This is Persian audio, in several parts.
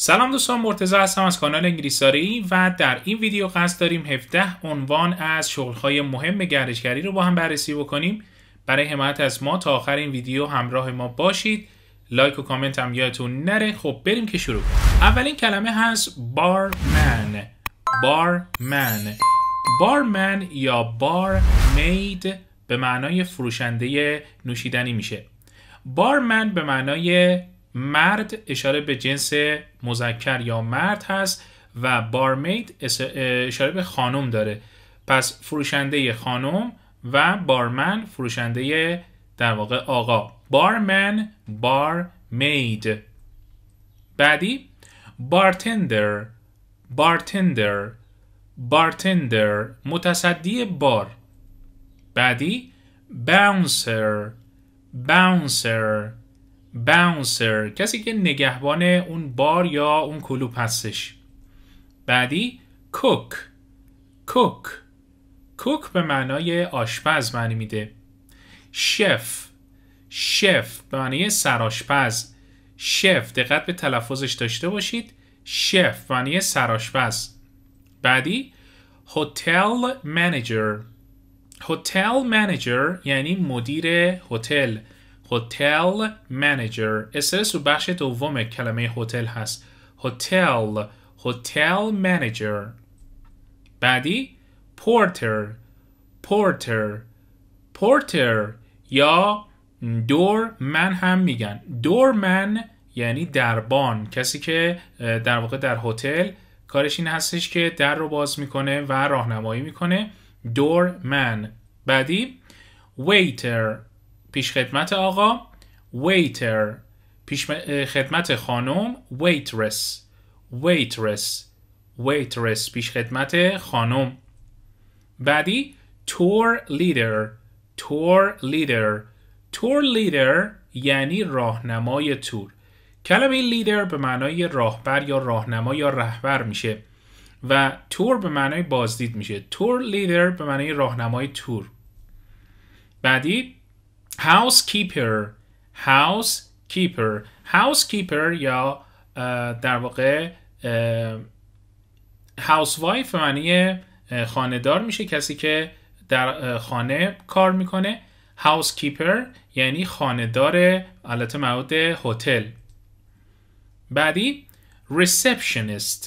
سلام دوستان مرتزا هستم از کانال انگلیساری و در این ویدیو قصد داریم 17 عنوان از شغلهای مهم گردشگری رو با هم بررسی بکنیم برای حمایت از ما تا آخر این ویدیو همراه ما باشید لایک و کامنت هم یادتون نره خب بریم که شروع اولین کلمه هست بارمن بارمن بارمن یا بار مید به معنای فروشنده نوشیدنی میشه بارمن به معنای مرد اشاره به جنس مذکر یا مرد هست و بارمید اشاره به خانم داره پس فروشنده خانم و بارمن فروشنده در واقع آقا بارمن بارمید بعدی بارتندر بارتندر بارتندر متصدی بار بعدی باونسر باونسر باونسر کسی که نگهبان اون بار یا اون کلوب هستش بعدی کوک کوک کوک به معنای آشپز معنی میده شف شف به معنی سرآشپز شف دقت به تلفظش داشته باشید شف معنی سرآشپز بعدی هتل منیجر هتل منیجر یعنی مدیر هتل هتل منیجر استرس و بخش دوم کلمه هتل هست هتل هتل منیجر بعدی پورتر پورتر پورتر یا دور من هم میگن دورمن یعنی دربان کسی که در واقع در هتل کارش این هستش که در رو باز میکنه و راهنمایی میکنه دور من بعدی ویتر پیش خدمت آقا waiter پیش خدمت خانم waitress waitress waitress پیش خدمت خانم بعدی tour leader tour leader tour leader یعنی راهنمای تور کلمه لیدر به معنای راهبر یا راهنما یا رهبر میشه و تور به معنای بازدید میشه تور لیدر به معنای راهنمای تور بعدی housekeeper housekeeper housekeeper یا در واقع housewife معنی خانهدار میشه کسی که در خانه کار میکنه housekeeper یعنی خانهدار علت معود هتل بعدی receptionist،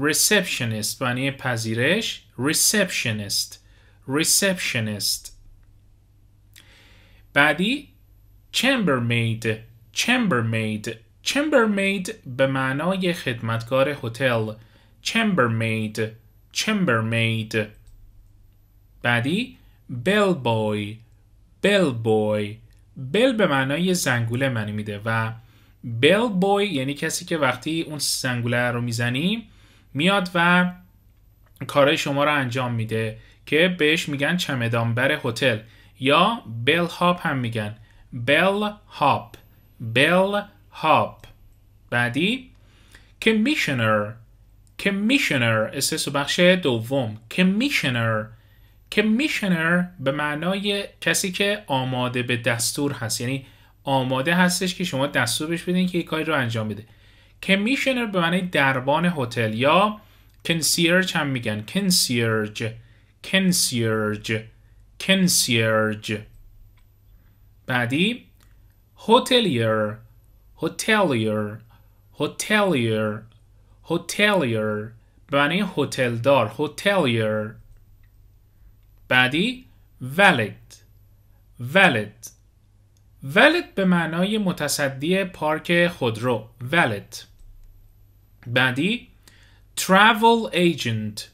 receptionist معنی پذیرش receptionist بعدی chambermaid chambermaid chambermaid به معنای خدمتکار هتل chambermaid chambermaid بعدی bellboy bellboy بل به معنای زنگوله معنی میده و بل بوی یعنی کسی که وقتی اون زنگوله رو میزنی میاد و کارهای شما رو انجام میده که بهش میگن چمدانبر هتل یا بل هاپ هم میگن بل هاپ بل هاپ بعدی کمیشنر کمیشنر اسس بخش دوم کمیشنر کمیشنر به معنای کسی که آماده به دستور هست یعنی آماده هستش که شما دستور بهش بدین که یک کاری رو انجام بده کمیشنر به معنی دربان هتل یا کنسیرج هم میگن کنسیرج کنسیرج کنسیرج بعدی هتلیر هتلیر هتلیر هتلیر به معنی هتلدار هتلیر بعدی ولد ولد ولد به معنای متصدی پارک خودرو ولد بعدی travel agent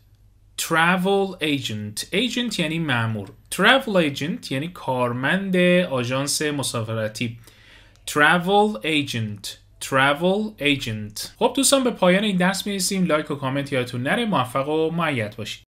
travel agent agent یعنی معمور travel agent یعنی کارمند آژانس مسافرتی travel agent travel agent خب دوستان به پایان این درس میرسیم لایک و کامنت یادتون نره موفق و معید باشید